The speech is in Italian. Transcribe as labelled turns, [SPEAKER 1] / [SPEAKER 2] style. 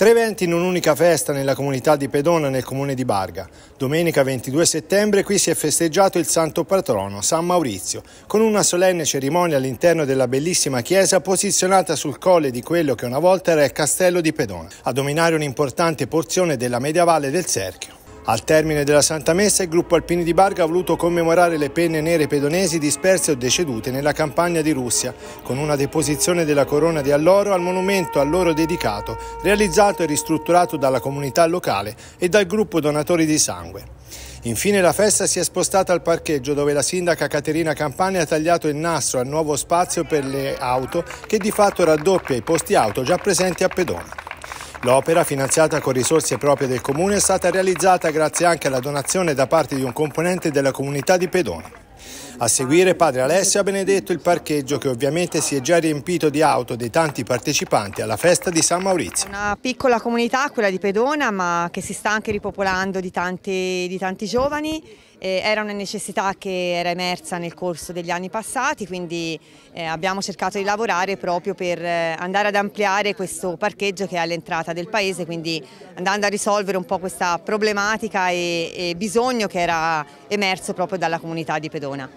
[SPEAKER 1] Tre eventi in un'unica festa nella comunità di Pedona nel comune di Barga. Domenica 22 settembre qui si è festeggiato il santo patrono San Maurizio con una solenne cerimonia all'interno della bellissima chiesa posizionata sul colle di quello che una volta era il castello di Pedona, a dominare un'importante porzione della medievale del Cerchio. Al termine della Santa Messa, il gruppo Alpini di Barga ha voluto commemorare le penne nere pedonesi disperse o decedute nella campagna di Russia, con una deposizione della corona di alloro al monumento a loro dedicato, realizzato e ristrutturato dalla comunità locale e dal gruppo Donatori di Sangue. Infine la festa si è spostata al parcheggio dove la sindaca Caterina Campani ha tagliato il nastro al nuovo spazio per le auto che di fatto raddoppia i posti auto già presenti a Pedona. L'opera, finanziata con risorse proprie del comune, è stata realizzata grazie anche alla donazione da parte di un componente della comunità di pedoni. A seguire padre Alessio ha benedetto il parcheggio che ovviamente si è già riempito di auto dei tanti partecipanti alla festa di San Maurizio.
[SPEAKER 2] Una piccola comunità, quella di Pedona, ma che si sta anche ripopolando di tanti, di tanti giovani eh, era una necessità che era emersa nel corso degli anni passati, quindi eh, abbiamo cercato di lavorare proprio per eh, andare ad ampliare questo parcheggio che è all'entrata del paese, quindi andando a risolvere un po' questa problematica e, e bisogno che era emerso proprio dalla comunità di Pedona.